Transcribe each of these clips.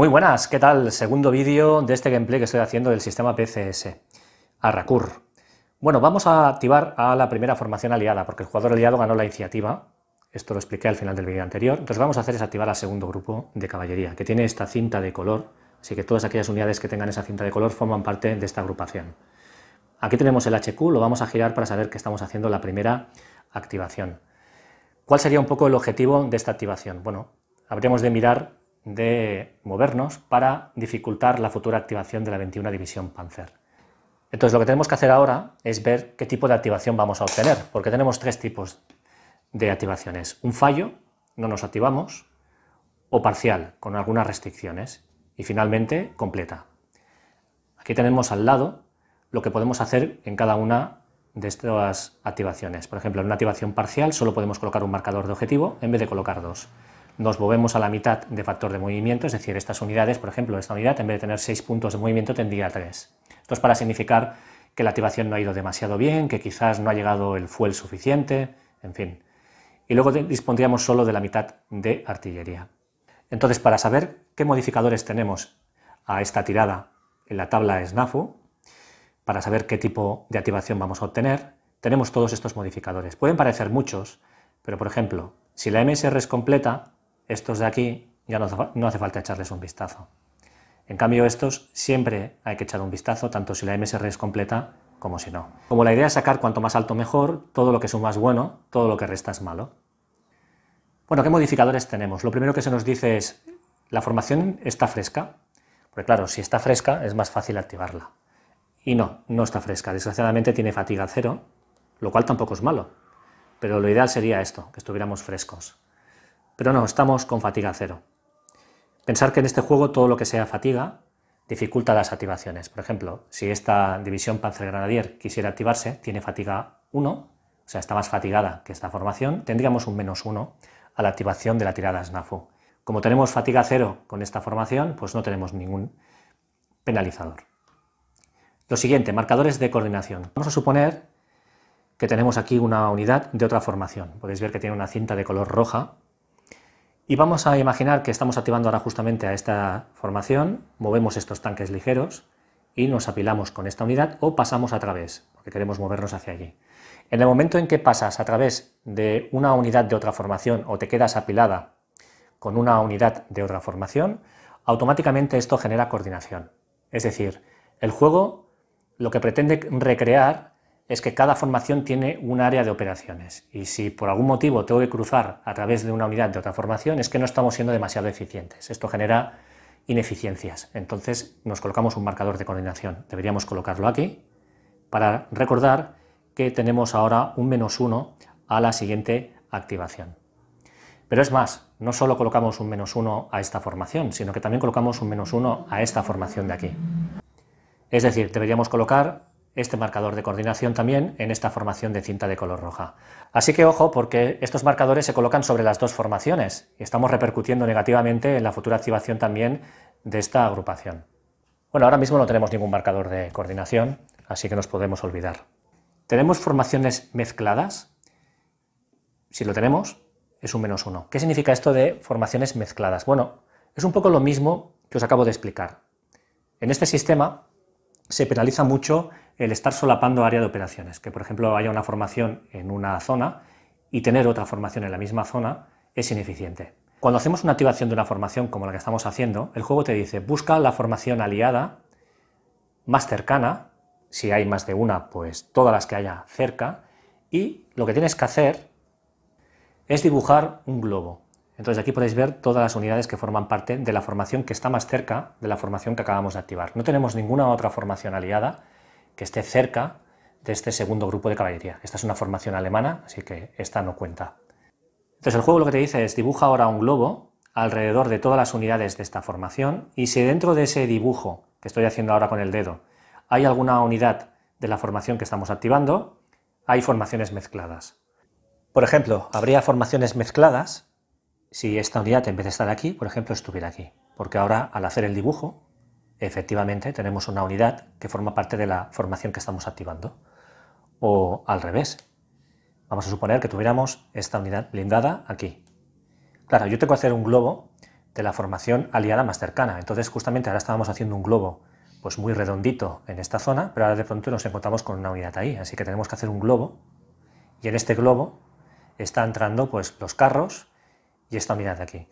Muy buenas, ¿qué tal? Segundo vídeo de este gameplay que estoy haciendo del sistema PCS, Arracur. Bueno, vamos a activar a la primera formación aliada, porque el jugador aliado ganó la iniciativa, esto lo expliqué al final del vídeo anterior, entonces vamos a hacer es activar al segundo grupo de caballería, que tiene esta cinta de color, así que todas aquellas unidades que tengan esa cinta de color forman parte de esta agrupación. Aquí tenemos el HQ, lo vamos a girar para saber que estamos haciendo la primera activación. ¿Cuál sería un poco el objetivo de esta activación? Bueno, habríamos de mirar de movernos para dificultar la futura activación de la 21 División Panzer. Entonces lo que tenemos que hacer ahora es ver qué tipo de activación vamos a obtener, porque tenemos tres tipos de activaciones. Un fallo, no nos activamos, o parcial, con algunas restricciones, y finalmente completa. Aquí tenemos al lado lo que podemos hacer en cada una de estas activaciones. Por ejemplo, en una activación parcial solo podemos colocar un marcador de objetivo en vez de colocar dos nos movemos a la mitad de factor de movimiento, es decir, estas unidades, por ejemplo, esta unidad en vez de tener seis puntos de movimiento tendría tres. Esto es para significar que la activación no ha ido demasiado bien, que quizás no ha llegado el fuel suficiente, en fin. Y luego dispondríamos solo de la mitad de artillería. Entonces, para saber qué modificadores tenemos a esta tirada en la tabla SNAFU, para saber qué tipo de activación vamos a obtener, tenemos todos estos modificadores. Pueden parecer muchos, pero por ejemplo, si la MSR es completa, estos de aquí ya no, hace falta echarles un vistazo. En cambio, estos siempre hay que echar un vistazo, tanto si la MSR es completa como si no. Como la idea es sacar cuanto más alto mejor, todo lo que suma es bueno, todo lo que resta es malo. Bueno, ¿qué modificadores tenemos? Lo primero que se nos dice es, la formación está fresca, porque claro, si está fresca es más fácil activarla. Y no, no está fresca, desgraciadamente tiene fatiga cero, lo cual tampoco es malo, pero lo ideal sería esto, que estuviéramos frescos. Pero no, estamos con fatiga cero. Pensar que en este juego todo lo que sea fatiga dificulta las activaciones. Por ejemplo, si esta división Panzergranadier quisiera activarse, tiene fatiga 1, o sea, está más fatigada que esta formación, tendríamos un menos 1 a la activación de la tirada SNAFU. Como tenemos fatiga cero con esta formación, pues no tenemos ningún penalizador. Lo siguiente, marcadores de coordinación. Vamos a suponer que tenemos aquí una unidad de otra formación. Podéis ver que tiene una cinta de color roja y vamos a imaginar que estamos activando ahora justamente a esta formación, movemos estos tanques ligeros y nos apilamos con esta unidad o pasamos a través, porque queremos movernos hacia allí. En el momento en que pasas a través de una unidad de otra formación o te quedas apilada con una unidad de otra formación, automáticamente esto genera coordinación. Es decir, el juego lo que pretende recrear es que cada formación tiene un área de operaciones y si por algún motivo tengo que cruzar a través de una unidad de otra formación es que no estamos siendo demasiado eficientes. Esto genera ineficiencias. Entonces nos colocamos un marcador de coordinación. Deberíamos colocarlo aquí para recordar que tenemos ahora un menos uno a la siguiente activación. Pero es más, no solo colocamos un menos uno a esta formación, sino que también colocamos un menos uno a esta formación de aquí. Es decir, deberíamos colocar este marcador de coordinación también en esta formación de cinta de color roja. Así que ojo porque estos marcadores se colocan sobre las dos formaciones y estamos repercutiendo negativamente en la futura activación también de esta agrupación. Bueno, ahora mismo no tenemos ningún marcador de coordinación, así que nos podemos olvidar. ¿Tenemos formaciones mezcladas? Si lo tenemos, es un menos uno. ¿Qué significa esto de formaciones mezcladas? Bueno, es un poco lo mismo que os acabo de explicar. En este sistema se penaliza mucho el estar solapando área de operaciones, que por ejemplo haya una formación en una zona y tener otra formación en la misma zona es ineficiente. Cuando hacemos una activación de una formación como la que estamos haciendo, el juego te dice busca la formación aliada más cercana, si hay más de una, pues todas las que haya cerca, y lo que tienes que hacer es dibujar un globo. Entonces aquí podéis ver todas las unidades que forman parte de la formación que está más cerca de la formación que acabamos de activar. No tenemos ninguna otra formación aliada, que esté cerca de este segundo grupo de caballería. Esta es una formación alemana, así que esta no cuenta. Entonces el juego lo que te dice es dibuja ahora un globo alrededor de todas las unidades de esta formación y si dentro de ese dibujo que estoy haciendo ahora con el dedo hay alguna unidad de la formación que estamos activando, hay formaciones mezcladas. Por ejemplo, habría formaciones mezcladas si esta unidad en vez de estar aquí, por ejemplo, estuviera aquí, porque ahora al hacer el dibujo efectivamente tenemos una unidad que forma parte de la formación que estamos activando. O al revés, vamos a suponer que tuviéramos esta unidad blindada aquí. Claro, yo tengo que hacer un globo de la formación aliada más cercana. Entonces, justamente ahora estábamos haciendo un globo pues muy redondito en esta zona, pero ahora de pronto nos encontramos con una unidad ahí, así que tenemos que hacer un globo y en este globo está entrando pues los carros y esta unidad de aquí.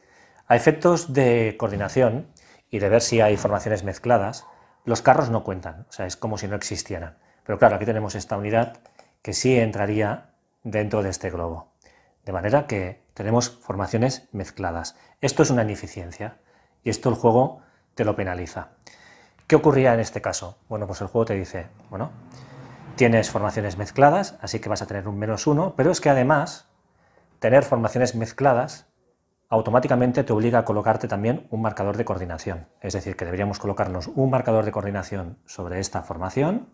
A efectos de coordinación, y de ver si hay formaciones mezcladas, los carros no cuentan, o sea, es como si no existieran. Pero claro, aquí tenemos esta unidad que sí entraría dentro de este globo. De manera que tenemos formaciones mezcladas. Esto es una ineficiencia y esto el juego te lo penaliza. ¿Qué ocurría en este caso? Bueno, pues el juego te dice, bueno, tienes formaciones mezcladas, así que vas a tener un menos uno, pero es que además tener formaciones mezcladas automáticamente te obliga a colocarte también un marcador de coordinación. Es decir, que deberíamos colocarnos un marcador de coordinación sobre esta formación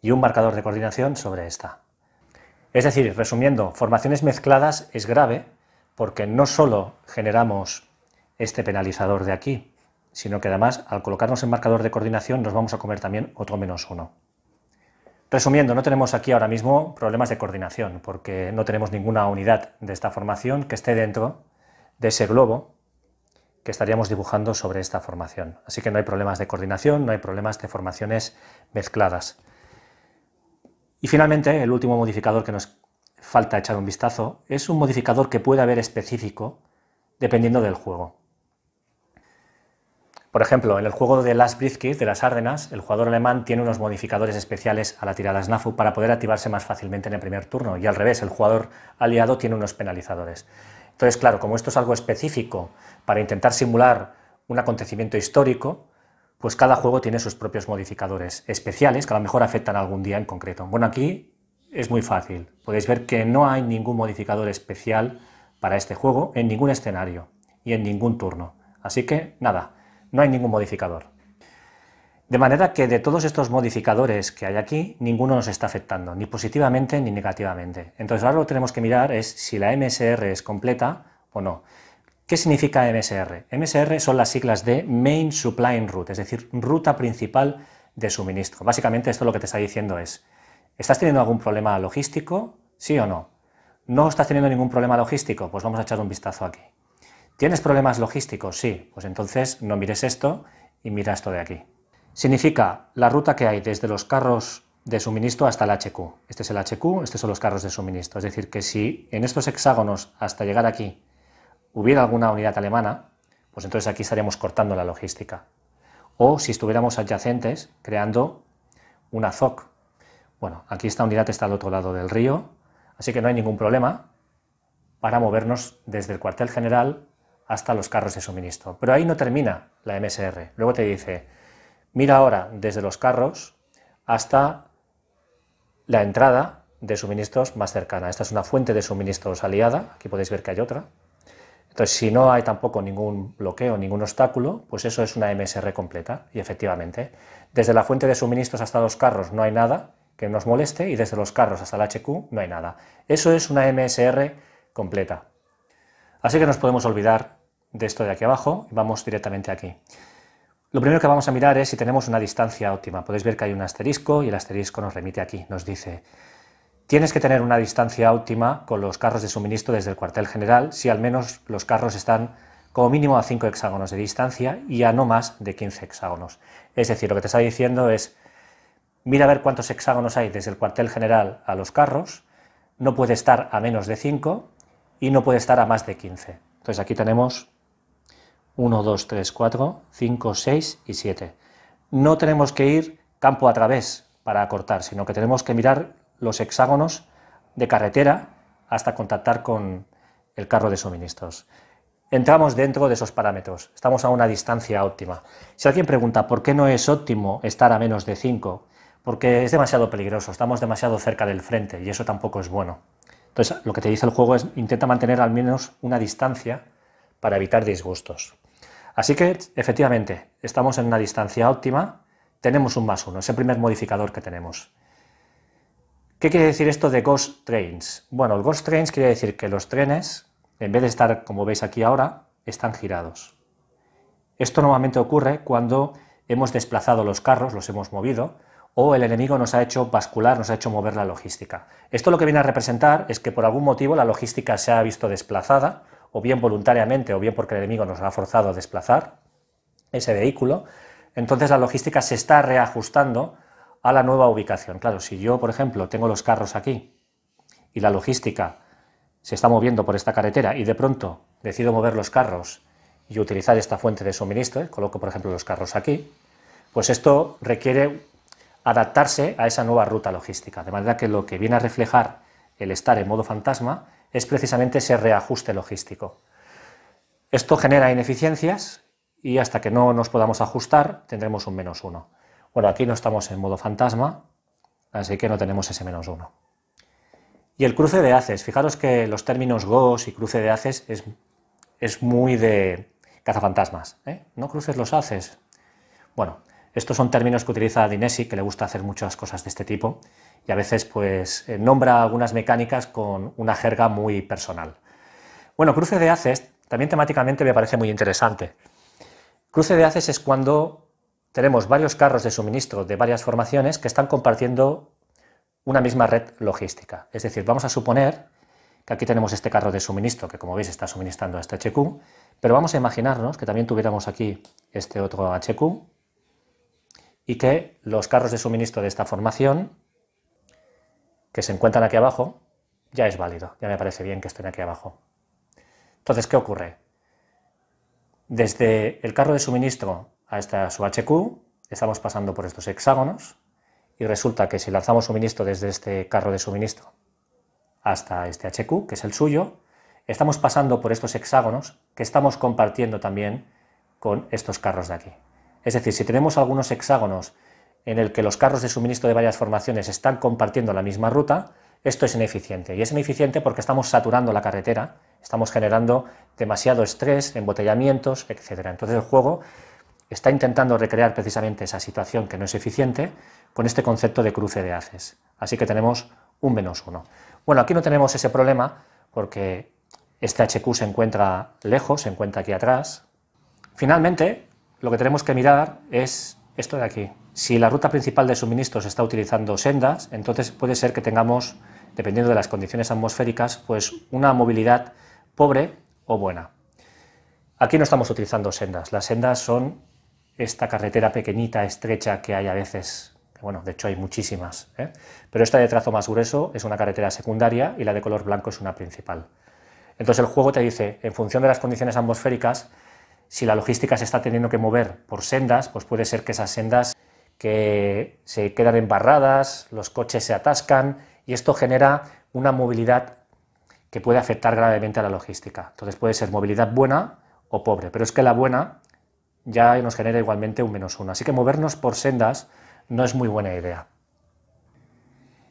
y un marcador de coordinación sobre esta. Es decir, resumiendo, formaciones mezcladas es grave porque no solo generamos este penalizador de aquí, sino que además al colocarnos el marcador de coordinación nos vamos a comer también otro menos uno. Resumiendo, no tenemos aquí ahora mismo problemas de coordinación porque no tenemos ninguna unidad de esta formación que esté dentro de ese globo que estaríamos dibujando sobre esta formación. Así que no hay problemas de coordinación, no hay problemas de formaciones mezcladas. Y finalmente, el último modificador que nos falta echar un vistazo es un modificador que puede haber específico dependiendo del juego. Por ejemplo, en el juego de las Briefcase de las Árdenas, el jugador alemán tiene unos modificadores especiales a la tirada SNAFU para poder activarse más fácilmente en el primer turno, y al revés, el jugador aliado tiene unos penalizadores. Entonces, claro, como esto es algo específico para intentar simular un acontecimiento histórico, pues cada juego tiene sus propios modificadores especiales que a lo mejor afectan a algún día en concreto. Bueno, aquí es muy fácil. Podéis ver que no hay ningún modificador especial para este juego en ningún escenario y en ningún turno. Así que nada, no hay ningún modificador. De manera que de todos estos modificadores que hay aquí, ninguno nos está afectando, ni positivamente ni negativamente. Entonces ahora lo que tenemos que mirar es si la MSR es completa o no. ¿Qué significa MSR? MSR son las siglas de Main Supply Route, es decir, ruta principal de suministro. Básicamente esto lo que te está diciendo es, ¿estás teniendo algún problema logístico? ¿Sí o no? ¿No estás teniendo ningún problema logístico? Pues vamos a echar un vistazo aquí. ¿Tienes problemas logísticos? Sí. Pues entonces no mires esto y mira esto de aquí. Significa la ruta que hay desde los carros de suministro hasta el HQ. Este es el HQ, estos son los carros de suministro. Es decir, que si en estos hexágonos hasta llegar aquí hubiera alguna unidad alemana, pues entonces aquí estaríamos cortando la logística. O si estuviéramos adyacentes, creando una ZOC. Bueno, aquí esta unidad está al otro lado del río, así que no hay ningún problema para movernos desde el cuartel general hasta los carros de suministro. Pero ahí no termina la MSR. Luego te dice, Mira ahora desde los carros hasta la entrada de suministros más cercana. Esta es una fuente de suministros aliada, aquí podéis ver que hay otra. Entonces, si no hay tampoco ningún bloqueo, ningún obstáculo, pues eso es una MSR completa. Y efectivamente, desde la fuente de suministros hasta los carros no hay nada que nos moleste y desde los carros hasta el HQ no hay nada. Eso es una MSR completa. Así que nos podemos olvidar de esto de aquí abajo y vamos directamente aquí. Lo primero que vamos a mirar es si tenemos una distancia óptima. Podéis ver que hay un asterisco y el asterisco nos remite aquí, nos dice Tienes que tener una distancia óptima con los carros de suministro desde el cuartel general si al menos los carros están como mínimo a 5 hexágonos de distancia y a no más de 15 hexágonos. Es decir, lo que te está diciendo es, mira a ver cuántos hexágonos hay desde el cuartel general a los carros, no puede estar a menos de 5 y no puede estar a más de 15. Entonces aquí tenemos 1, 2, 3, 4, 5, 6 y 7. No tenemos que ir campo a través para acortar, sino que tenemos que mirar los hexágonos de carretera hasta contactar con el carro de suministros. Entramos dentro de esos parámetros, estamos a una distancia óptima. Si alguien pregunta por qué no es óptimo estar a menos de 5, porque es demasiado peligroso, estamos demasiado cerca del frente y eso tampoco es bueno. Entonces, lo que te dice el juego es intenta mantener al menos una distancia para evitar disgustos. Así que, efectivamente, estamos en una distancia óptima, tenemos un más uno, es el primer modificador que tenemos. ¿Qué quiere decir esto de Ghost Trains? Bueno, el Ghost Trains quiere decir que los trenes, en vez de estar como veis aquí ahora, están girados. Esto normalmente ocurre cuando hemos desplazado los carros, los hemos movido, o el enemigo nos ha hecho bascular, nos ha hecho mover la logística. Esto lo que viene a representar es que por algún motivo la logística se ha visto desplazada o bien voluntariamente o bien porque el enemigo nos ha forzado a desplazar ese vehículo, entonces la logística se está reajustando a la nueva ubicación. Claro, si yo, por ejemplo, tengo los carros aquí y la logística se está moviendo por esta carretera y de pronto decido mover los carros y utilizar esta fuente de suministro, ¿eh? coloco, por ejemplo, los carros aquí, pues esto requiere adaptarse a esa nueva ruta logística. De manera que lo que viene a reflejar el estar en modo fantasma es precisamente ese reajuste logístico. Esto genera ineficiencias y hasta que no nos podamos ajustar tendremos un menos uno. Bueno, aquí no estamos en modo fantasma, así que no tenemos ese menos uno. Y el cruce de haces, fijaros que los términos GOS y cruce de haces es, muy de cazafantasmas. ¿eh? No cruces los haces. Bueno, estos son términos que utiliza Dinesi, que le gusta hacer muchas cosas de este tipo, y a veces pues eh, nombra algunas mecánicas con una jerga muy personal. Bueno, cruce de haces también temáticamente me parece muy interesante. Cruce de haces es cuando tenemos varios carros de suministro de varias formaciones que están compartiendo una misma red logística. Es decir, vamos a suponer que aquí tenemos este carro de suministro que como veis está suministrando a este HQ, pero vamos a imaginarnos que también tuviéramos aquí este otro HQ y que los carros de suministro de esta formación, que se encuentran aquí abajo, ya es válido, ya me parece bien que estén aquí abajo. Entonces, ¿qué ocurre? Desde el carro de suministro hasta su HQ, estamos pasando por estos hexágonos, y resulta que si lanzamos suministro desde este carro de suministro hasta este HQ, que es el suyo, estamos pasando por estos hexágonos que estamos compartiendo también con estos carros de aquí. Es decir, si tenemos algunos hexágonos en el que los carros de suministro de varias formaciones están compartiendo la misma ruta, esto es ineficiente. Y es ineficiente porque estamos saturando la carretera, estamos generando demasiado estrés, embotellamientos, etc. Entonces el juego está intentando recrear precisamente esa situación que no es eficiente con este concepto de cruce de haces. Así que tenemos un menos uno. Bueno, aquí no tenemos ese problema porque este HQ se encuentra lejos, se encuentra aquí atrás. Finalmente, lo que tenemos que mirar es esto de aquí. Si la ruta principal de suministros está utilizando sendas, entonces puede ser que tengamos, dependiendo de las condiciones atmosféricas, pues una movilidad pobre o buena. Aquí no estamos utilizando sendas. Las sendas son esta carretera pequeñita, estrecha que hay a veces. Bueno, de hecho hay muchísimas, ¿eh? pero esta de trazo más grueso es una carretera secundaria y la de color blanco es una principal. Entonces el juego te dice, en función de las condiciones atmosféricas, si la logística se está teniendo que mover por sendas, pues puede ser que esas sendas que se quedan embarradas, los coches se atascan y esto genera una movilidad que puede afectar gravemente a la logística. Entonces puede ser movilidad buena o pobre, pero es que la buena ya nos genera igualmente un menos uno. Así que movernos por sendas no es muy buena idea.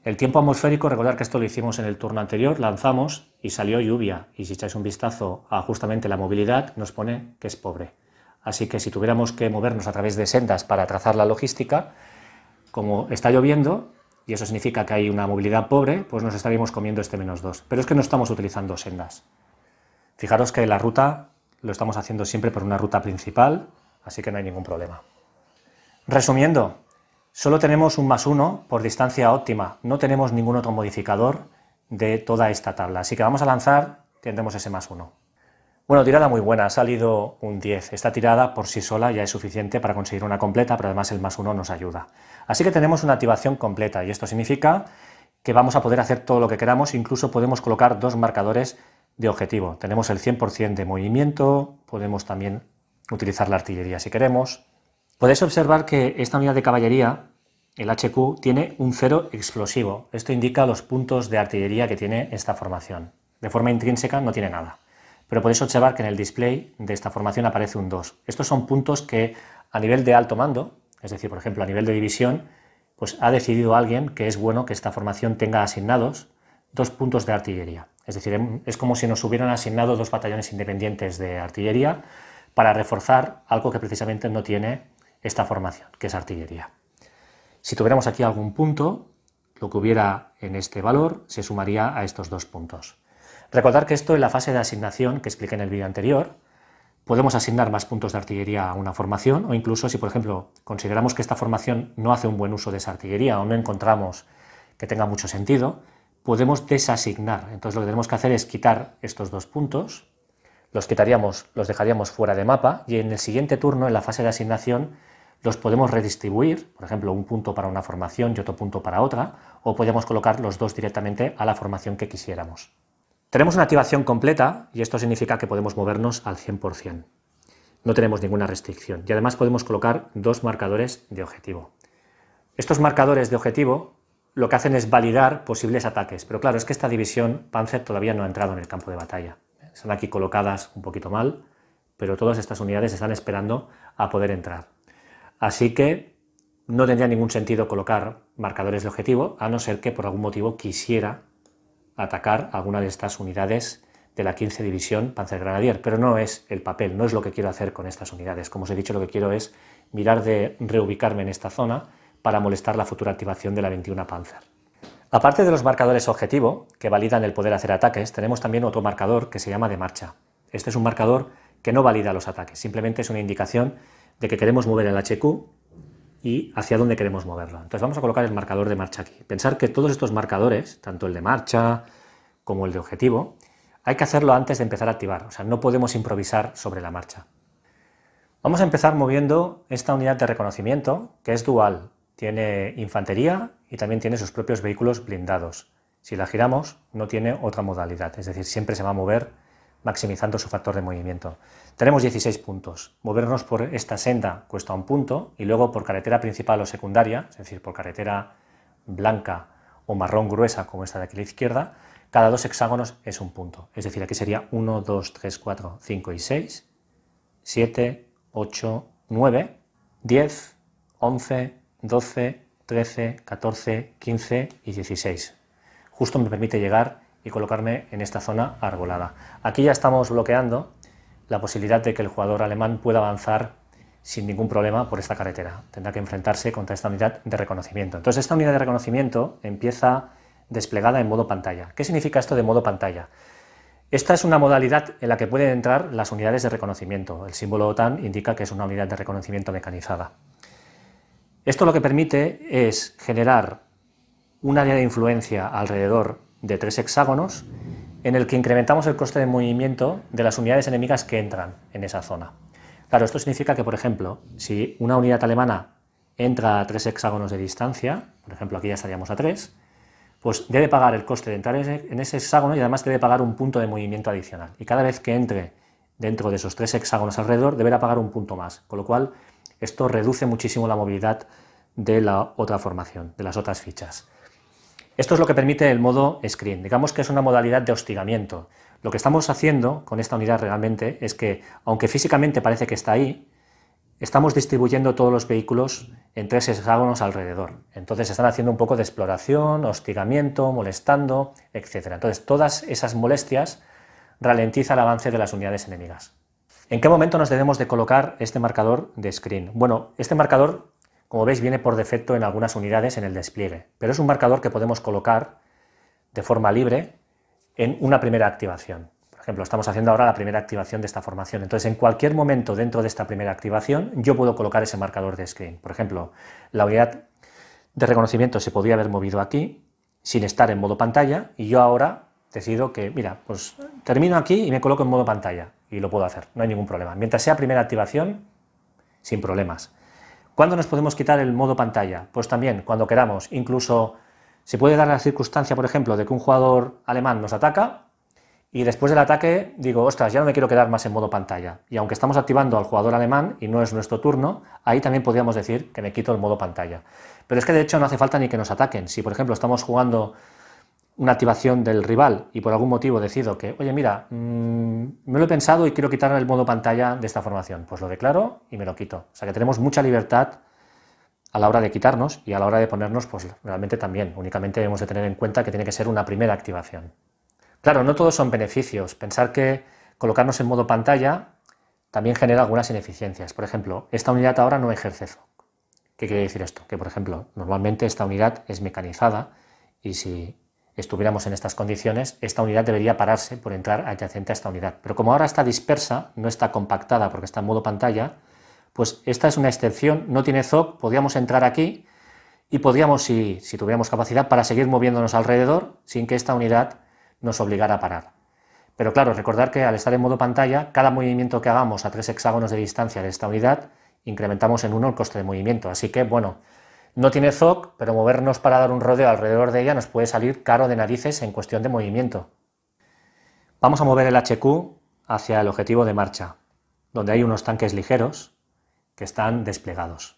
El tiempo atmosférico, recordar que esto lo hicimos en el turno anterior, lanzamos y salió lluvia. Y si echáis un vistazo a justamente la movilidad, nos pone que es pobre. Así que si tuviéramos que movernos a través de sendas para trazar la logística, como está lloviendo, y eso significa que hay una movilidad pobre, pues nos estaríamos comiendo este menos 2. Pero es que no estamos utilizando sendas. Fijaros que la ruta lo estamos haciendo siempre por una ruta principal, así que no hay ningún problema. Resumiendo, Solo tenemos un más uno por distancia óptima, no tenemos ningún otro modificador de toda esta tabla. Así que vamos a lanzar, tendremos ese más uno. Bueno, tirada muy buena, ha salido un 10. Esta tirada por sí sola ya es suficiente para conseguir una completa, pero además el más uno nos ayuda. Así que tenemos una activación completa y esto significa que vamos a poder hacer todo lo que queramos, incluso podemos colocar dos marcadores de objetivo. Tenemos el 100% de movimiento, podemos también utilizar la artillería si queremos, Podéis observar que esta unidad de caballería, el HQ, tiene un cero explosivo. Esto indica los puntos de artillería que tiene esta formación. De forma intrínseca no tiene nada. Pero podéis observar que en el display de esta formación aparece un 2. Estos son puntos que a nivel de alto mando, es decir, por ejemplo, a nivel de división, pues ha decidido alguien que es bueno que esta formación tenga asignados dos puntos de artillería. Es decir, em, es como si nos hubieran asignado dos batallones independientes de artillería para reforzar algo que precisamente no tiene esta formación, que es artillería. Si tuviéramos aquí algún punto, lo que hubiera en este valor se sumaría a estos dos puntos. Recordar que esto en la fase de asignación que expliqué en el vídeo anterior, podemos asignar más puntos de artillería a una formación o incluso si, por ejemplo, consideramos que esta formación no hace un buen uso de esa artillería o no encontramos que tenga mucho sentido, podemos desasignar. Entonces lo que tenemos que hacer es quitar estos dos puntos, los quitaríamos, los dejaríamos fuera de mapa y en el siguiente turno, en la fase de asignación, los podemos redistribuir, por ejemplo, un punto para una formación y otro punto para otra, o podemos colocar los dos directamente a la formación que quisiéramos. Tenemos una activación completa y esto significa que podemos movernos al 100%. No tenemos ninguna restricción y además podemos colocar dos marcadores de objetivo. Estos marcadores de objetivo lo que hacen es validar posibles ataques, pero claro, es que esta división Panzer todavía no ha entrado en el campo de batalla. Son aquí colocadas un poquito mal, pero todas estas unidades están esperando a poder entrar. Así que no tendría ningún sentido colocar marcadores de objetivo, a no ser que por algún motivo quisiera atacar alguna de estas unidades de la 15 División Panzer granadier. pero no es el papel, no es lo que quiero hacer con estas unidades. Como os he dicho, lo que quiero es mirar de reubicarme en esta zona para molestar la futura activación de la 21 Panzer. Aparte de los marcadores objetivo, que validan el poder hacer ataques, tenemos también otro marcador que se llama de marcha. Este es un marcador que no valida los ataques, simplemente es una indicación de que queremos mover el HQ y hacia dónde queremos moverlo. Entonces vamos a colocar el marcador de marcha aquí. Pensar que todos estos marcadores, tanto el de marcha como el de objetivo, hay que hacerlo antes de empezar a activar, o sea, no podemos improvisar sobre la marcha. Vamos a empezar moviendo esta unidad de reconocimiento, que es dual, tiene infantería y también tiene sus propios vehículos blindados. Si la giramos, no tiene otra modalidad, es decir, siempre se va a mover maximizando su factor de movimiento. Tenemos 16 puntos. Movernos por esta senda cuesta un punto y luego por carretera principal o secundaria, es decir, por carretera blanca o marrón gruesa como esta de aquí a la izquierda, cada dos hexágonos es un punto. Es decir, aquí sería 1, 2, 3, 4, 5 y 6, 7, 8, 9, 10, 11, 12, 13, 14, 15 y 16. Justo me permite llegar y colocarme en esta zona arbolada. Aquí ya estamos bloqueando la posibilidad de que el jugador alemán pueda avanzar sin ningún problema por esta carretera. Tendrá que enfrentarse contra esta unidad de reconocimiento. Entonces, esta unidad de reconocimiento empieza desplegada en modo pantalla. ¿Qué significa esto de modo pantalla? Esta es una modalidad en la que pueden entrar las unidades de reconocimiento. El símbolo OTAN indica que es una unidad de reconocimiento mecanizada. Esto lo que permite es generar un área de influencia alrededor de tres hexágonos en el que incrementamos el coste de movimiento de las unidades enemigas que entran en esa zona. Claro, esto significa que, por ejemplo, si una unidad alemana entra a tres hexágonos de distancia, por ejemplo, aquí ya estaríamos a tres, pues debe pagar el coste de entrar en ese hexágono y además debe pagar un punto de movimiento adicional. Y cada vez que entre dentro de esos tres hexágonos alrededor, deberá pagar un punto más, con lo cual esto reduce muchísimo la movilidad de la otra formación, de las otras fichas. Esto es lo que permite el modo screen. Digamos que es una modalidad de hostigamiento. Lo que estamos haciendo con esta unidad realmente es que, aunque físicamente parece que está ahí, estamos distribuyendo todos los vehículos en tres hexágonos alrededor. Entonces están haciendo un poco de exploración, hostigamiento, molestando, etc. Entonces todas esas molestias ralentiza el avance de las unidades enemigas. ¿En qué momento nos debemos de colocar este marcador de screen? Bueno, este marcador como veis viene por defecto en algunas unidades en el despliegue, pero es un marcador que podemos colocar de forma libre en una primera activación. Por ejemplo, estamos haciendo ahora la primera activación de esta formación. Entonces, en cualquier momento dentro de esta primera activación, yo puedo colocar ese marcador de screen. Por ejemplo, la unidad de reconocimiento se podría haber movido aquí sin estar en modo pantalla y yo ahora decido que, mira, pues termino aquí y me coloco en modo pantalla y lo puedo hacer, no hay ningún problema. Mientras sea primera activación, sin problemas. ¿Cuándo nos podemos quitar el modo pantalla? Pues también, cuando queramos. Incluso se puede dar la circunstancia, por ejemplo, de que un jugador alemán nos ataca y después del ataque digo, ostras, ya no me quiero quedar más en modo pantalla. Y aunque estamos activando al jugador alemán y no es nuestro turno, ahí también podríamos decir que me quito el modo pantalla. Pero es que de hecho no hace falta ni que nos ataquen. Si por ejemplo estamos jugando una activación del rival y por algún motivo decido que, oye, mira, mm, me lo he pensado y quiero quitar el modo pantalla de esta formación, pues lo declaro y me lo quito. O sea que tenemos mucha libertad a la hora de quitarnos y a la hora de ponernos, pues realmente también. Únicamente debemos de tener en cuenta que tiene que ser una primera activación. Claro, no todos son beneficios. Pensar que colocarnos en modo pantalla también genera algunas ineficiencias. Por ejemplo, esta unidad ahora no ejerce eso ¿Qué quiere decir esto? Que, por ejemplo, normalmente esta unidad es mecanizada y si estuviéramos en estas condiciones, esta unidad debería pararse por entrar adyacente a esta unidad. Pero como ahora está dispersa, no está compactada porque está en modo pantalla, pues esta es una excepción, no tiene ZOC, podríamos entrar aquí y podríamos, si, si tuviéramos capacidad, para seguir moviéndonos alrededor sin que esta unidad nos obligara a parar. Pero claro, recordar que al estar en modo pantalla, cada movimiento que hagamos a tres hexágonos de distancia de esta unidad, incrementamos en uno el coste de movimiento. Así que, bueno, no tiene zoc, pero movernos para dar un rodeo alrededor de ella nos puede salir caro de narices en cuestión de movimiento. Vamos a mover el HQ hacia el objetivo de marcha, donde hay unos tanques ligeros que están desplegados.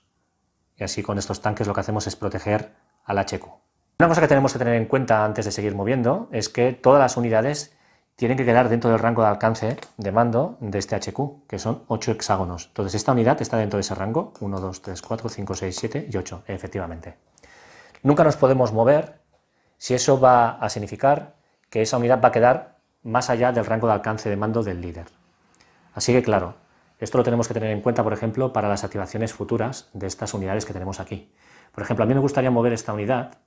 Y así con estos tanques lo que hacemos es proteger al HQ. Una cosa que tenemos que tener en cuenta antes de seguir moviendo es que todas las unidades tienen que quedar dentro del rango de alcance de mando de este HQ, que son 8 hexágonos. Entonces esta unidad está dentro de ese rango, 1, 2, 3, 4, 5, 6, 7 y 8, efectivamente. Nunca nos podemos mover si eso va a significar que esa unidad va a quedar más allá del rango de alcance de mando del líder. Así que claro, esto lo tenemos que tener en cuenta, por ejemplo, para las activaciones futuras de estas unidades que tenemos aquí. Por ejemplo, a mí me gustaría mover esta unidad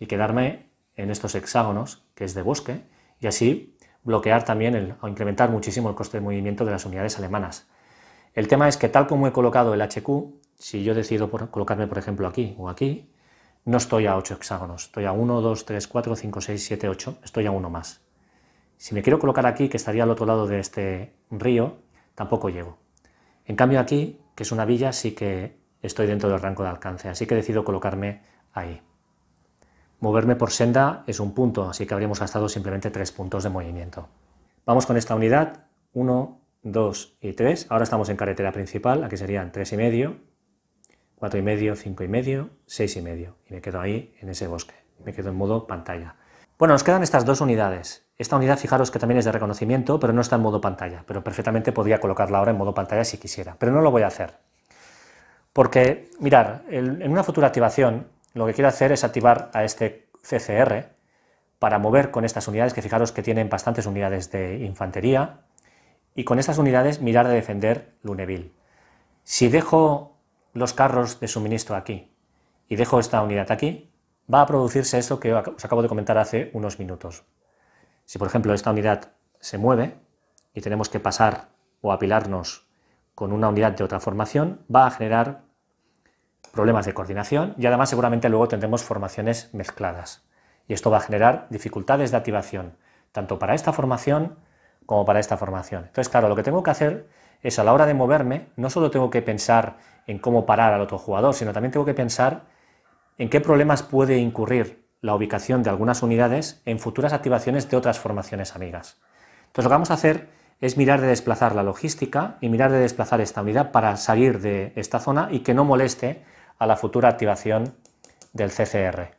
y quedarme en estos hexágonos, que es de bosque, y así bloquear también o incrementar muchísimo el coste de movimiento de las unidades alemanas. El tema es que tal como he colocado el HQ, si yo decido colocarme por ejemplo aquí o aquí, no estoy a 8 hexágonos, estoy a 1, 2, 3, 4, 5, 6, 7, 8, estoy a uno más. Si me quiero colocar aquí, que estaría al otro lado de este río, tampoco llego. En cambio aquí, que es una villa, sí que estoy dentro del rango de alcance, así que decido colocarme ahí. Moverme por senda es un punto, así que habríamos gastado simplemente tres puntos de movimiento. Vamos con esta unidad, 1, 2 y 3. Ahora estamos en carretera principal, aquí serían tres y medio, 4 y medio, 5 y medio, 6 y medio. Y me quedo ahí en ese bosque, me quedo en modo pantalla. Bueno, nos quedan estas dos unidades. Esta unidad, fijaros que también es de reconocimiento, pero no está en modo pantalla, pero perfectamente podría colocarla ahora en modo pantalla si quisiera, pero no lo voy a hacer. Porque, mirar, en una futura activación lo que quiero hacer es activar a este CCR para mover con estas unidades, que fijaros que tienen bastantes unidades de infantería, y con estas unidades mirar de defender Luneville. Si dejo los carros de suministro aquí y dejo esta unidad aquí, va a producirse esto que os acabo de comentar hace unos minutos. Si por ejemplo esta unidad se mueve y tenemos que pasar o apilarnos con una unidad de otra formación, va a generar problemas de coordinación y además seguramente luego tendremos formaciones mezcladas. Y esto va a generar dificultades de activación, tanto para esta formación como para esta formación. Entonces, claro, lo que tengo que hacer es a la hora de moverme, no solo tengo que pensar en cómo parar al otro jugador, sino también tengo que pensar en qué problemas puede incurrir la ubicación de algunas unidades en futuras activaciones de otras formaciones amigas. Entonces, lo que vamos a hacer es mirar de desplazar la logística y mirar de desplazar esta unidad para salir de esta zona y que no moleste a la futura activación del CCR.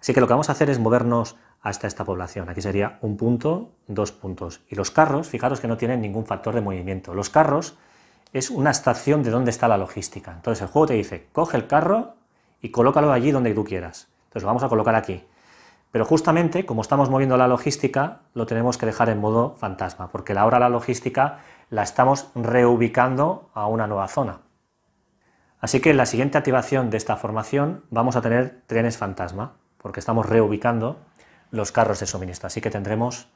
Así que lo que vamos a hacer es movernos hasta esta población. Aquí sería un punto, dos puntos. Y los carros, fijaros que no tienen ningún factor de movimiento. Los carros es una estación de donde está la logística. Entonces el juego te dice, coge el carro y colócalo allí donde tú quieras. Entonces lo vamos a colocar aquí. Pero justamente, como estamos moviendo la logística, lo tenemos que dejar en modo fantasma, porque ahora la logística la estamos reubicando a una nueva zona. Así que en la siguiente activación de esta formación vamos a tener trenes fantasma, porque estamos reubicando los carros de suministro. Así que tendremos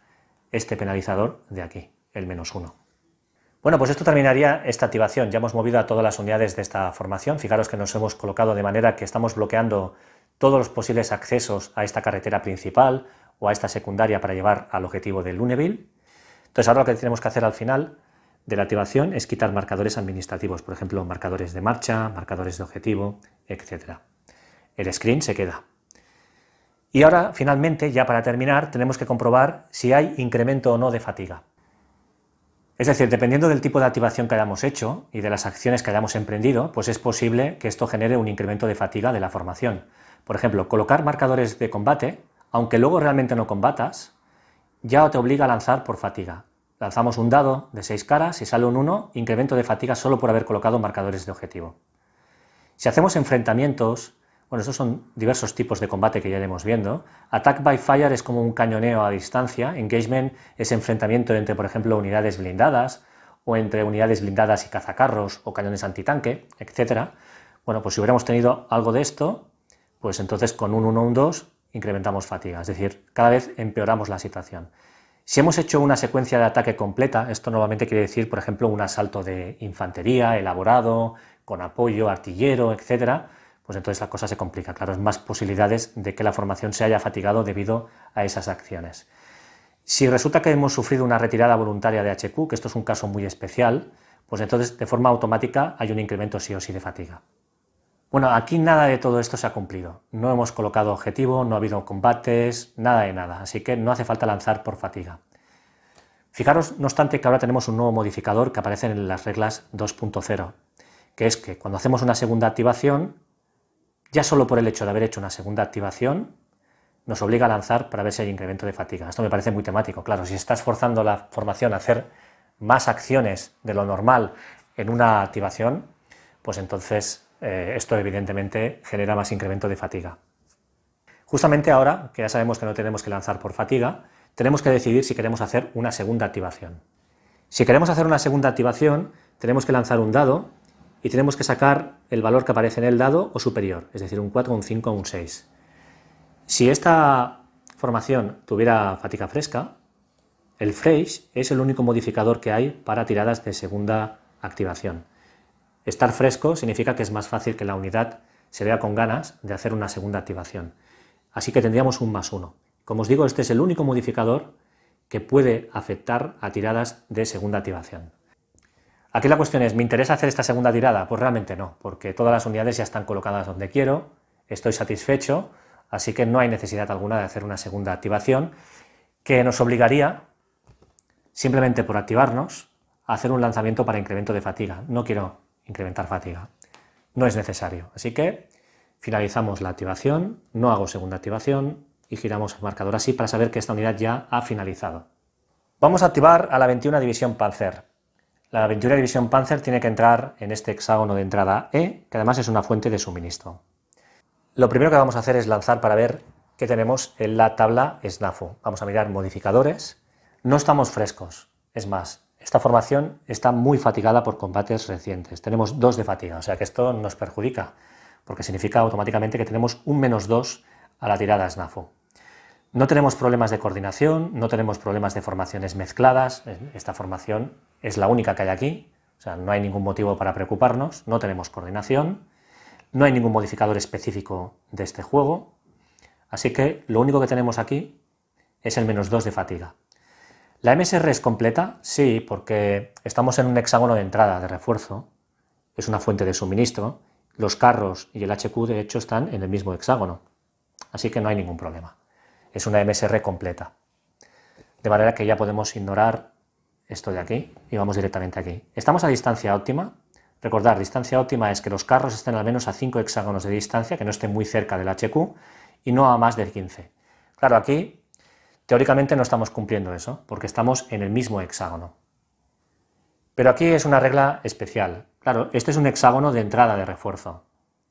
este penalizador de aquí, el menos uno. Bueno, pues esto terminaría esta activación. Ya hemos movido a todas las unidades de esta formación. Fijaros que nos hemos colocado de manera que estamos bloqueando todos los posibles accesos a esta carretera principal o a esta secundaria para llevar al objetivo de Luneville. Entonces ahora lo que tenemos que hacer al final de la activación es quitar marcadores administrativos, por ejemplo, marcadores de marcha, marcadores de objetivo, etc. El screen se queda. Y ahora, finalmente, ya para terminar, tenemos que comprobar si hay incremento o no de fatiga. Es decir, dependiendo del tipo de activación que hayamos hecho y de las acciones que hayamos emprendido, pues es posible que esto genere un incremento de fatiga de la formación. Por ejemplo, colocar marcadores de combate, aunque luego realmente no combatas, ya te obliga a lanzar por fatiga. Lanzamos un dado de 6 caras, y sale un 1, incremento de fatiga solo por haber colocado marcadores de objetivo. Si hacemos enfrentamientos, bueno, estos son diversos tipos de combate que ya iremos viendo. Attack by fire es como un cañoneo a distancia, engagement es enfrentamiento entre, por ejemplo, unidades blindadas, o entre unidades blindadas y cazacarros, o cañones antitanque, etc. Bueno, pues si hubiéramos tenido algo de esto, pues entonces con un 1-1-2 incrementamos fatiga, es decir, cada vez empeoramos la situación. Si hemos hecho una secuencia de ataque completa, esto normalmente quiere decir, por ejemplo, un asalto de infantería elaborado, con apoyo, artillero, etc., pues entonces la cosa se complica. Claro, es más posibilidades de que la formación se haya fatigado debido a esas acciones. Si resulta que hemos sufrido una retirada voluntaria de HQ, que esto es un caso muy especial, pues entonces de forma automática hay un incremento sí o sí de fatiga. Bueno, aquí nada de todo esto se ha cumplido. No hemos colocado objetivo, no ha habido combates, nada de nada, así que no hace falta lanzar por fatiga. Fijaros, no obstante, que ahora tenemos un nuevo modificador que aparece en las reglas 2.0, que es que cuando hacemos una segunda activación, ya solo por el hecho de haber hecho una segunda activación, nos obliga a lanzar para ver si hay incremento de fatiga. Esto me parece muy temático. Claro, si estás forzando la formación a hacer más acciones de lo normal en una activación, pues entonces eh, esto evidentemente genera más incremento de fatiga. Justamente ahora, que ya sabemos que no tenemos que lanzar por fatiga, tenemos que decidir si queremos hacer una segunda activación. Si queremos hacer una segunda activación, tenemos que lanzar un dado y tenemos que sacar el valor que aparece en el dado o superior, es decir, un 4, un 5 o un 6. Si esta formación tuviera fatiga fresca, el fresh es el único modificador que hay para tiradas de segunda activación. Estar fresco significa que es más fácil que la unidad se vea con ganas de hacer una segunda activación. Así que tendríamos un más uno. Como os digo, este es el único modificador que puede afectar a tiradas de segunda activación. Aquí la cuestión es, ¿me interesa hacer esta segunda tirada? Pues realmente no, porque todas las unidades ya están colocadas donde quiero, estoy satisfecho, así que no hay necesidad alguna de hacer una segunda activación que nos obligaría, simplemente por activarnos, a hacer un lanzamiento para incremento de fatiga. No quiero incrementar fatiga. No es necesario. Así que finalizamos la activación, no hago segunda activación y giramos el marcador así para saber que esta unidad ya ha finalizado. Vamos a activar a la 21 División Panzer. La 21 División Panzer tiene que entrar en este hexágono de entrada E, que además es una fuente de suministro. Lo primero que vamos a hacer es lanzar para ver qué tenemos en la tabla SNAFU. Vamos a mirar modificadores. No estamos frescos, es más, esta formación está muy fatigada por combates recientes. Tenemos dos de fatiga, o sea que esto nos perjudica, porque significa automáticamente que tenemos un menos dos a la tirada SNAFO. No tenemos problemas de coordinación, no tenemos problemas de formaciones mezcladas. Esta formación es la única que hay aquí, o sea, no hay ningún motivo para preocuparnos, no tenemos coordinación, no hay ningún modificador específico de este juego, así que lo único que tenemos aquí es el menos 2 de fatiga. ¿La MSR es completa? Sí, porque estamos en un hexágono de entrada, de refuerzo. Es una fuente de suministro. Los carros y el HQ, de hecho, están en el mismo hexágono. Así que no hay ningún problema. Es una MSR completa. De manera que ya podemos ignorar esto de aquí y vamos directamente aquí. Estamos a distancia óptima. Recordar, distancia óptima es que los carros estén al menos a 5 hexágonos de distancia, que no estén muy cerca del HQ, y no a más del 15. Claro, aquí Teóricamente no estamos cumpliendo eso, porque estamos en el mismo hexágono. Pero aquí es una regla especial. Claro, este es un hexágono de entrada de refuerzo.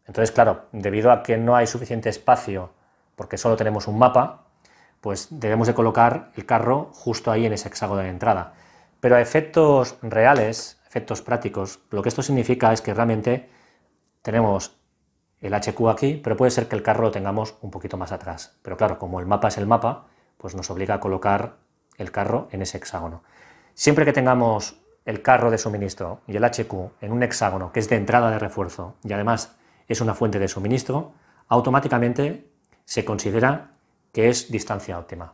Entonces, claro, debido a que no hay suficiente espacio, porque solo tenemos un mapa, pues debemos de colocar el carro justo ahí en ese hexágono de entrada. Pero a efectos reales, efectos prácticos, lo que esto significa es que realmente tenemos el HQ aquí, pero puede ser que el carro lo tengamos un poquito más atrás. Pero claro, como el mapa es el mapa, pues nos obliga a colocar el carro en ese hexágono. Siempre que tengamos el carro de suministro y el HQ en un hexágono que es de entrada de refuerzo y además es una fuente de suministro, automáticamente se considera que es distancia óptima.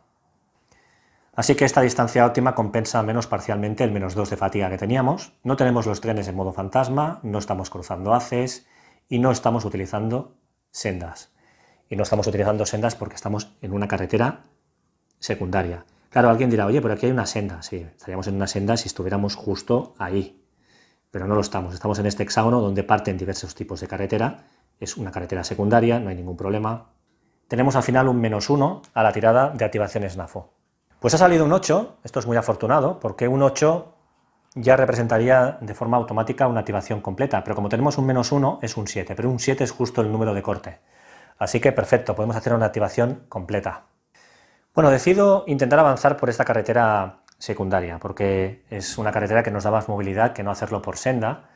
Así que esta distancia óptima compensa menos parcialmente el menos 2 de fatiga que teníamos, no tenemos los trenes en modo fantasma, no estamos cruzando haces y no estamos utilizando sendas. Y no estamos utilizando sendas porque estamos en una carretera secundaria. Claro, alguien dirá, oye, pero aquí hay una senda. Sí, estaríamos en una senda si estuviéramos justo ahí. Pero no lo estamos. Estamos en este hexágono donde parten diversos tipos de carretera. Es una carretera secundaria, no hay ningún problema. Tenemos al final un menos 1 a la tirada de activación SNAFO. Pues ha salido un 8, esto es muy afortunado, porque un 8 ya representaría de forma automática una activación completa, pero como tenemos un menos 1 es un 7, pero un 7 es justo el número de corte. Así que perfecto, podemos hacer una activación completa. Bueno, decido intentar avanzar por esta carretera secundaria, porque es una carretera que nos da más movilidad que no hacerlo por senda.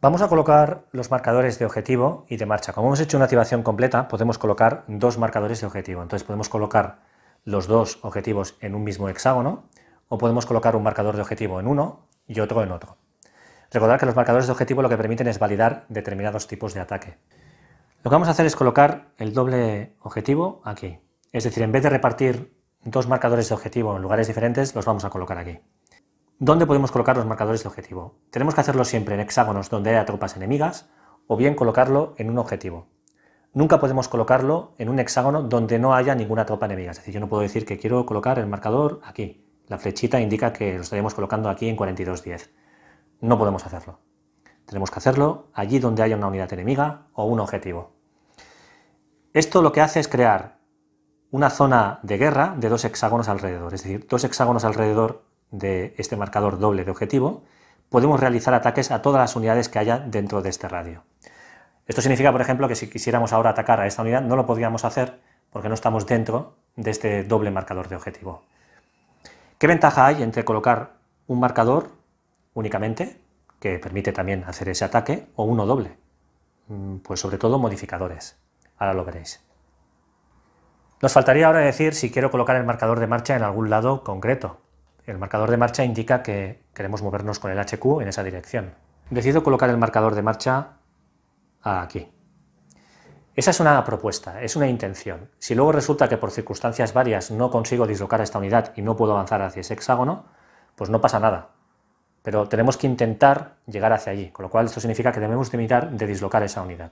Vamos a colocar los marcadores de objetivo y de marcha. Como hemos hecho una activación completa, podemos colocar dos marcadores de objetivo. Entonces podemos colocar los dos objetivos en un mismo hexágono o podemos colocar un marcador de objetivo en uno y otro en otro. Recordar que los marcadores de objetivo lo que permiten es validar determinados tipos de ataque. Lo que vamos a hacer es colocar el doble objetivo aquí. Es decir, en vez de repartir dos marcadores de objetivo en lugares diferentes, los vamos a colocar aquí. ¿Dónde podemos colocar los marcadores de objetivo? Tenemos que hacerlo siempre en hexágonos donde haya tropas enemigas o bien colocarlo en un objetivo. Nunca podemos colocarlo en un hexágono donde no haya ninguna tropa enemiga. Es decir, yo no puedo decir que quiero colocar el marcador aquí. La flechita indica que lo estaríamos colocando aquí en 4210. No podemos hacerlo. Tenemos que hacerlo allí donde haya una unidad enemiga o un objetivo. Esto lo que hace es crear una zona de guerra de dos hexágonos alrededor, es decir, dos hexágonos alrededor de este marcador doble de objetivo, podemos realizar ataques a todas las unidades que haya dentro de este radio. Esto significa, por ejemplo, que si quisiéramos ahora atacar a esta unidad no lo podríamos hacer porque no estamos dentro de este doble marcador de objetivo. ¿Qué ventaja hay entre colocar un marcador únicamente, que permite también hacer ese ataque, o uno doble? Mm, pues sobre todo modificadores. Ahora lo veréis. Nos faltaría ahora decir si quiero colocar el marcador de marcha en algún lado concreto. El marcador de marcha indica que queremos movernos con el HQ en esa dirección. Decido colocar el marcador de marcha aquí. Esa es una propuesta, es una intención. Si luego resulta que por circunstancias varias no consigo dislocar esta unidad y no puedo avanzar hacia ese hexágono, pues no pasa nada. Pero tenemos que intentar llegar hacia allí, con lo cual esto significa que debemos de de dislocar esa unidad.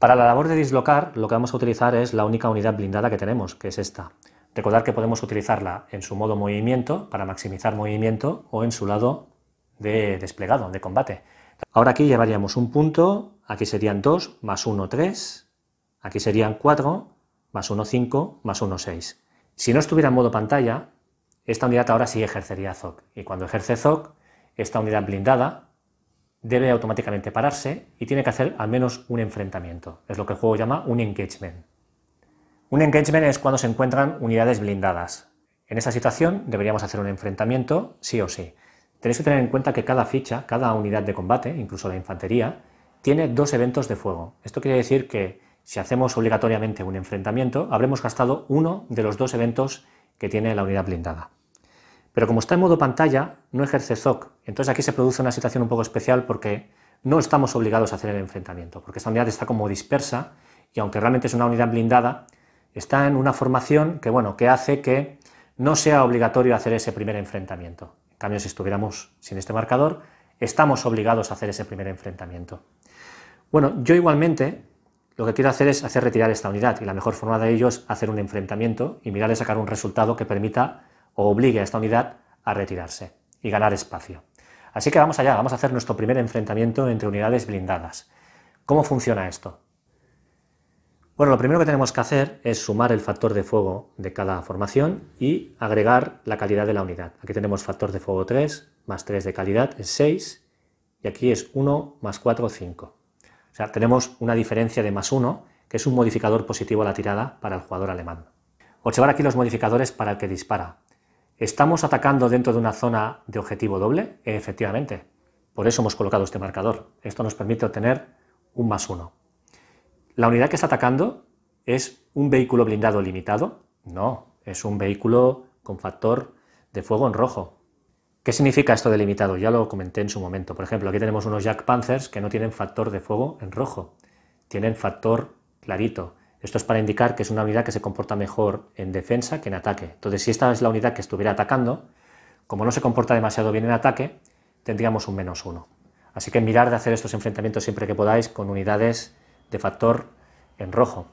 Para la labor de dislocar, lo que vamos a utilizar es la única unidad blindada que tenemos, que es esta. Recordar que podemos utilizarla en su modo movimiento, para maximizar movimiento, o en su lado de desplegado, de combate. Ahora aquí llevaríamos un punto, aquí serían 2, más 1, 3, aquí serían 4, más 1, 5, más 1, 6. Si no estuviera en modo pantalla, esta unidad ahora sí ejercería ZOC, y cuando ejerce ZOC, esta unidad blindada debe automáticamente pararse y tiene que hacer al menos un enfrentamiento. Es lo que el juego llama un engagement. Un engagement es cuando se encuentran unidades blindadas. En esa situación deberíamos hacer un enfrentamiento sí o sí. Tenéis que tener en cuenta que cada ficha, cada unidad de combate, incluso la infantería, tiene dos eventos de fuego. Esto quiere decir que si hacemos obligatoriamente un enfrentamiento, habremos gastado uno de los dos eventos que tiene la unidad blindada. Pero como está en modo pantalla, no ejerce ZOC, Entonces aquí se produce una situación un poco especial porque no estamos obligados a hacer el enfrentamiento, porque esta unidad está como dispersa y aunque realmente es una unidad blindada, está en una formación que, bueno, que hace que no sea obligatorio hacer ese primer enfrentamiento. En cambio, si estuviéramos sin este marcador, estamos obligados a hacer ese primer enfrentamiento. Bueno, yo igualmente lo que quiero hacer es hacer retirar esta unidad y la mejor forma de ello es hacer un enfrentamiento y mirar de sacar un resultado que permita o obligue a esta unidad a retirarse y ganar espacio. Así que vamos allá, vamos a hacer nuestro primer enfrentamiento entre unidades blindadas. ¿Cómo funciona esto? Bueno, lo primero que tenemos que hacer es sumar el factor de fuego de cada formación y agregar la calidad de la unidad. Aquí tenemos factor de fuego 3, más 3 de calidad es 6, y aquí es 1 más 4, 5. O sea, tenemos una diferencia de más 1, que es un modificador positivo a la tirada para el jugador alemán. Observar aquí los modificadores para el que dispara. ¿Estamos atacando dentro de una zona de objetivo doble? Efectivamente. Por eso hemos colocado este marcador. Esto nos permite obtener un más uno. ¿La unidad que está atacando es un vehículo blindado limitado? No, es un vehículo con factor de fuego en rojo. ¿Qué significa esto de limitado? Ya lo comenté en su momento. Por ejemplo, aquí tenemos unos Jack Panzers que no tienen factor de fuego en rojo. Tienen factor clarito. Esto es para indicar que es una unidad que se comporta mejor en defensa que en ataque. Entonces, si esta es la unidad que estuviera atacando, como no se comporta demasiado bien en ataque, tendríamos un menos uno. Así que mirar de hacer estos enfrentamientos siempre que podáis con unidades de factor en rojo.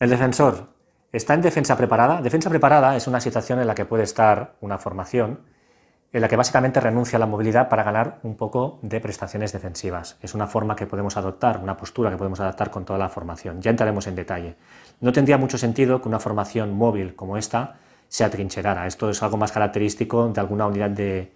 El defensor está en defensa preparada. Defensa preparada es una situación en la que puede estar una formación en la que básicamente renuncia a la movilidad para ganar un poco de prestaciones defensivas. Es una forma que podemos adoptar, una postura que podemos adaptar con toda la formación. Ya entraremos en detalle. No tendría mucho sentido que una formación móvil como esta se atrincherara. Esto es algo más característico de alguna unidad de,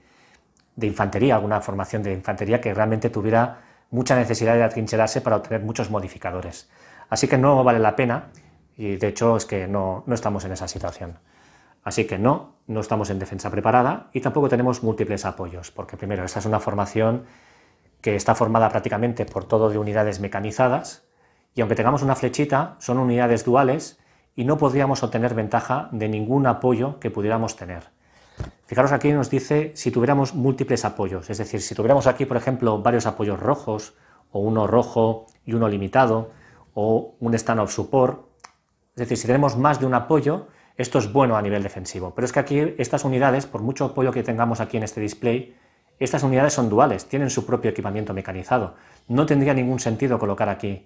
infantería, alguna formación de infantería que realmente tuviera mucha necesidad de atrincherarse para obtener muchos modificadores. Así que no vale la pena y de hecho es que no estamos en esa situación. Así que no, no estamos en defensa preparada y tampoco tenemos múltiples apoyos, porque primero, esta es una formación que está formada prácticamente por todo de unidades mecanizadas, y aunque tengamos una flechita, son unidades duales y no podríamos obtener ventaja de ningún apoyo que pudiéramos tener. Fijaros aquí nos dice si tuviéramos múltiples apoyos, es decir, si tuviéramos aquí, por ejemplo, varios apoyos rojos, o uno rojo y uno limitado, o un stand off support, es decir, si tenemos más de un apoyo, esto es bueno a nivel defensivo, pero es que aquí estas unidades, por mucho apoyo que tengamos aquí en este display, estas unidades son duales, tienen su propio equipamiento mecanizado. No tendría ningún sentido colocar aquí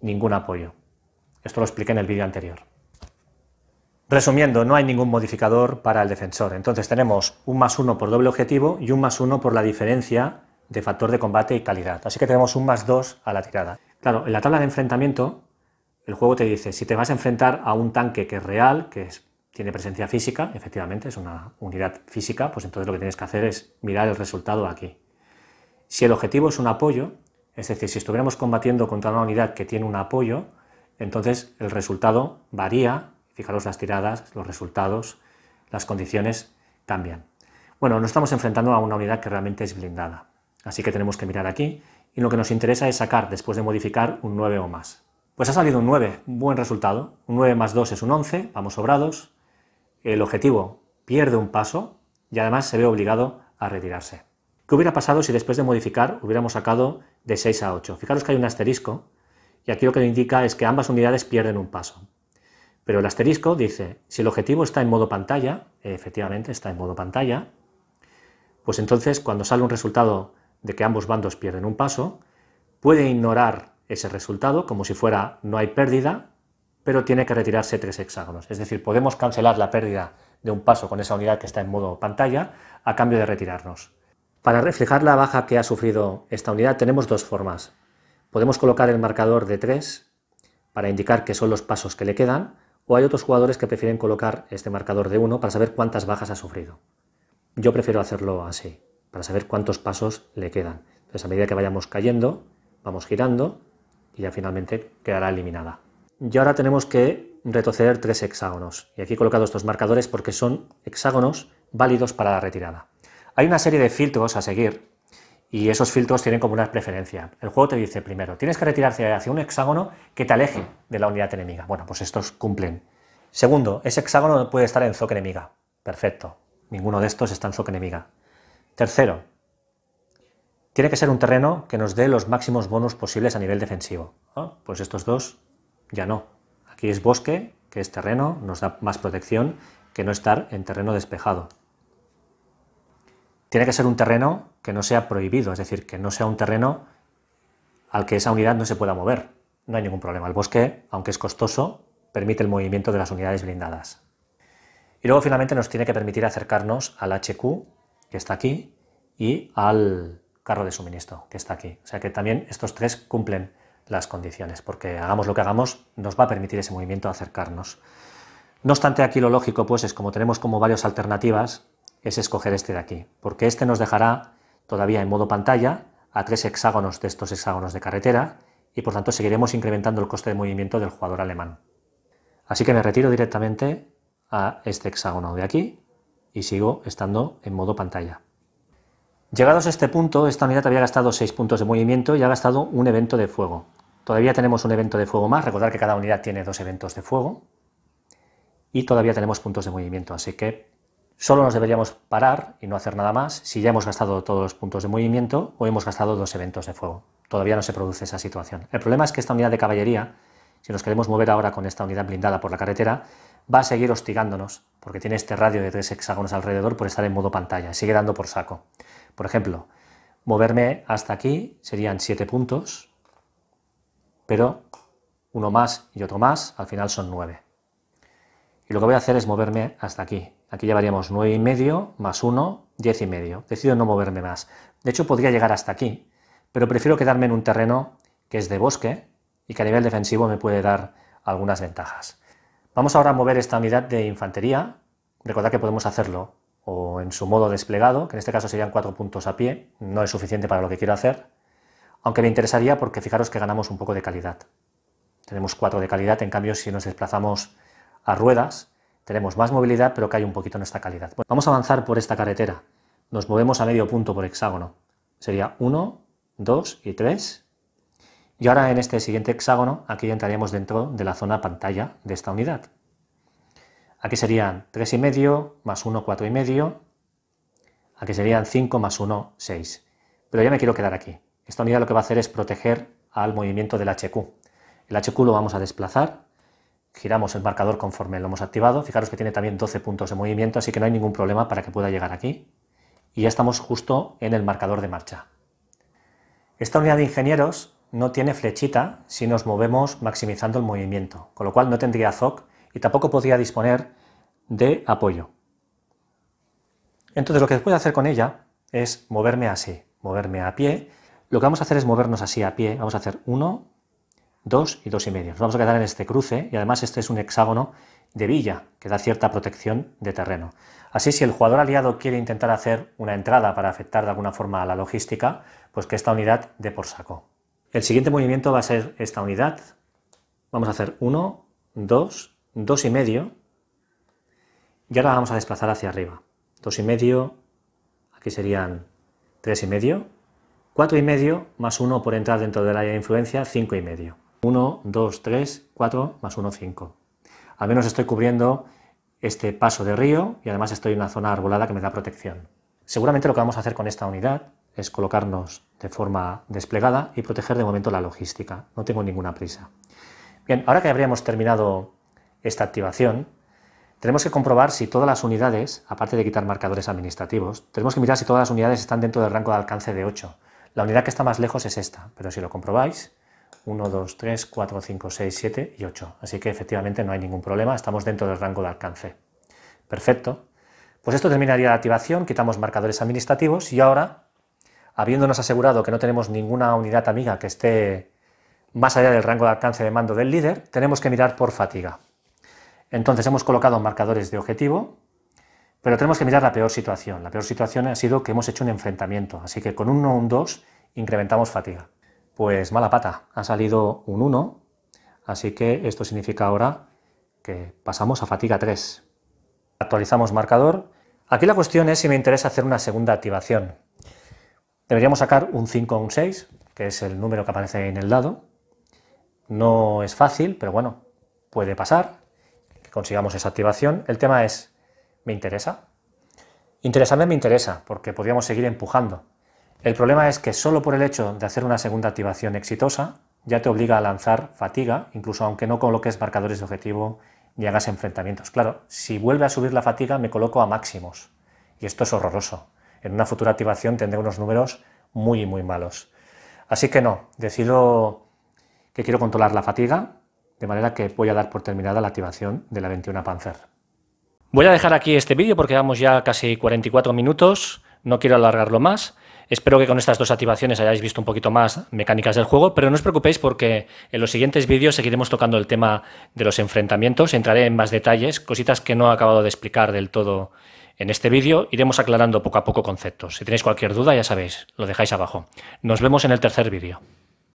ningún apoyo. Esto lo expliqué en el vídeo anterior. Resumiendo, no hay ningún modificador para el defensor. Entonces tenemos un más uno por doble objetivo y un más uno por la diferencia de factor de combate y calidad. Así que tenemos un más dos a la tirada. Claro, en la tabla de enfrentamiento el juego te dice, si te vas a enfrentar a un tanque que es real, que tiene presencia física, efectivamente es una unidad física, pues entonces lo que tienes que hacer es mirar el resultado aquí. Si el objetivo es un apoyo, es decir, si estuviéramos combatiendo contra una unidad que tiene un apoyo, entonces el resultado varía, fijaros las tiradas, los resultados, las condiciones cambian. Bueno, no estamos enfrentando a una unidad que realmente es blindada, así que tenemos que mirar aquí y lo que nos interesa es sacar, después de modificar, un 9 o más. Pues ha salido un 9, buen resultado. Un 9 más 2 es un 11, vamos sobrados. El objetivo pierde un paso y además se ve obligado a retirarse. ¿Qué hubiera pasado si después de modificar hubiéramos sacado de 6 a 8? Fijaros que hay un asterisco y aquí lo que indica es que ambas unidades pierden un paso. Pero el asterisco dice, si el objetivo está en modo pantalla, efectivamente está en modo pantalla, pues entonces cuando sale un resultado de que ambos bandos pierden un paso, puede ignorar ese resultado como si fuera no hay pérdida, pero tiene que retirarse tres hexágonos. Es decir, podemos cancelar la pérdida de un paso con esa unidad que está en modo pantalla a cambio de retirarnos. Para reflejar la baja que ha sufrido esta unidad tenemos dos formas. Podemos colocar el marcador de 3 para indicar que son los pasos que le quedan, o hay otros jugadores que prefieren colocar este marcador de 1 para saber cuántas bajas ha sufrido. Yo prefiero hacerlo así, para saber cuántos pasos le quedan. Entonces, a medida que vayamos cayendo, vamos girando y ya finalmente quedará eliminada. Y ahora tenemos que retroceder tres hexágonos. Y aquí he colocado estos marcadores porque son hexágonos válidos para la retirada. Hay una serie de filtros a seguir y esos filtros tienen como una preferencia. El juego te dice primero, tienes que retirarse hacia un hexágono que te aleje de la unidad enemiga. Bueno, pues estos cumplen. Segundo, ese hexágono puede estar en zoca enemiga. Perfecto. Ninguno de estos está en zoca enemiga. Tercero, tiene que ser un terreno que nos dé los máximos bonos posibles a nivel defensivo. Pues estos dos ya no. Aquí es bosque, que es terreno, nos da más protección que no estar en terreno despejado. Tiene que ser un terreno que no sea prohibido, es decir, que no sea un terreno al que esa unidad no se pueda mover. No hay ningún problema. El bosque, aunque es costoso, permite el movimiento de las unidades blindadas. Y luego finalmente nos tiene que permitir acercarnos al HQ, que está aquí, y al carro de suministro que está aquí. O sea que también estos tres cumplen las condiciones, porque hagamos lo que hagamos, nos va a permitir ese movimiento acercarnos. No obstante, aquí lo lógico, pues, es como tenemos como varias alternativas, es escoger este de aquí, porque este nos dejará todavía en modo pantalla a tres hexágonos de estos hexágonos de carretera y por tanto seguiremos incrementando el coste de movimiento del jugador alemán. Así que me retiro directamente a este hexágono de aquí y sigo estando en modo pantalla. Llegados a este punto, esta unidad había gastado 6 puntos de movimiento y ha gastado un evento de fuego. Todavía tenemos un evento de fuego más, Recordar que cada unidad tiene dos eventos de fuego. Y todavía tenemos puntos de movimiento, así que solo nos deberíamos parar y no hacer nada más si ya hemos gastado todos los puntos de movimiento o hemos gastado dos eventos de fuego. Todavía no se produce esa situación. El problema es que esta unidad de caballería, si nos queremos mover ahora con esta unidad blindada por la carretera, va a seguir hostigándonos, porque tiene este radio de tres hexágonos alrededor por estar en modo pantalla, sigue dando por saco. Por ejemplo, moverme hasta aquí serían 7 puntos, pero uno más y otro más, al final son 9. Y lo que voy a hacer es moverme hasta aquí. Aquí llevaríamos nueve y medio más 1, 10 y medio. Decido no moverme más. De hecho, podría llegar hasta aquí, pero prefiero quedarme en un terreno que es de bosque y que a nivel defensivo me puede dar algunas ventajas. Vamos ahora a mover esta unidad de infantería. Recordad que podemos hacerlo o en su modo desplegado, que en este caso serían cuatro puntos a pie, no es suficiente para lo que quiero hacer, aunque me interesaría porque fijaros que ganamos un poco de calidad. Tenemos cuatro de calidad, en cambio si nos desplazamos a ruedas, tenemos más movilidad pero cae un poquito en esta calidad. vamos a avanzar por esta carretera, nos movemos a medio punto por hexágono, sería 1, 2 y 3. Y ahora en este siguiente hexágono, aquí entraríamos dentro de la zona pantalla de esta unidad. Aquí serían 3,5 más 1, 4,5. Aquí serían 5 más 1, 6. Pero ya me quiero quedar aquí. Esta unidad lo que va a hacer es proteger al movimiento del HQ. El HQ lo vamos a desplazar. Giramos el marcador conforme lo hemos activado. Fijaros que tiene también 12 puntos de movimiento, así que no hay ningún problema para que pueda llegar aquí. Y ya estamos justo en el marcador de marcha. Esta unidad de ingenieros no tiene flechita si nos movemos maximizando el movimiento, con lo cual no tendría ZOC y tampoco podía disponer de apoyo. Entonces lo que puedo hacer con ella es moverme así, moverme a pie. Lo que vamos a hacer es movernos así a pie. Vamos a hacer uno, dos y dos y medio. Nos vamos a quedar en este cruce y además este es un hexágono de villa que da cierta protección de terreno. Así si el jugador aliado quiere intentar hacer una entrada para afectar de alguna forma a la logística, pues que esta unidad dé por saco. El siguiente movimiento va a ser esta unidad. Vamos a hacer uno, dos dos y medio, y ahora vamos a desplazar hacia arriba. dos y medio, aquí serían tres y medio, 4 y medio más 1 por entrar dentro del área de influencia, 5 y medio. 1, 2, 3, 4 más 1, 5. Al menos estoy cubriendo este paso de río y además estoy en una zona arbolada que me da protección. Seguramente lo que vamos a hacer con esta unidad es colocarnos de forma desplegada y proteger de momento la logística. No tengo ninguna prisa. Bien, ahora que habríamos terminado esta activación, tenemos que comprobar si todas las unidades, aparte de quitar marcadores administrativos, tenemos que mirar si todas las unidades están dentro del rango de alcance de 8. La unidad que está más lejos es esta, pero si lo comprobáis, 1, 2, 3, 4, 5, 6, 7 y 8. Así que efectivamente no hay ningún problema, estamos dentro del rango de alcance. Perfecto. Pues esto terminaría la activación, quitamos marcadores administrativos y ahora, habiéndonos asegurado que no tenemos ninguna unidad amiga que esté más allá del rango de alcance de mando del líder, tenemos que mirar por fatiga. Entonces hemos colocado marcadores de objetivo, pero tenemos que mirar la peor situación. La peor situación ha sido que hemos hecho un enfrentamiento, así que con un 1 un 2 incrementamos fatiga. Pues mala pata, ha salido un 1, así que esto significa ahora que pasamos a fatiga 3. Actualizamos marcador. Aquí la cuestión es si me interesa hacer una segunda activación. Deberíamos sacar un 5 o un 6, que es el número que aparece en el dado. No es fácil, pero bueno, puede pasar consigamos esa activación. El tema es, ¿me interesa? Interesarme me interesa, porque podríamos seguir empujando. El problema es que solo por el hecho de hacer una segunda activación exitosa, ya te obliga a lanzar fatiga, incluso aunque no coloques marcadores de objetivo ni hagas enfrentamientos. Claro, si vuelve a subir la fatiga, me coloco a máximos. Y esto es horroroso. En una futura activación tendré unos números muy, muy malos. Así que no, decido que quiero controlar la fatiga, de manera que voy a dar por terminada la activación de la 21 Panzer. Voy a dejar aquí este vídeo porque vamos ya casi 44 minutos, no quiero alargarlo más. Espero que con estas dos activaciones hayáis visto un poquito más mecánicas del juego, pero no os preocupéis porque en los siguientes vídeos seguiremos tocando el tema de los enfrentamientos, entraré en más detalles, cositas que no he acabado de explicar del todo en este vídeo, iremos aclarando poco a poco conceptos. Si tenéis cualquier duda, ya sabéis, lo dejáis abajo. Nos vemos en el tercer vídeo.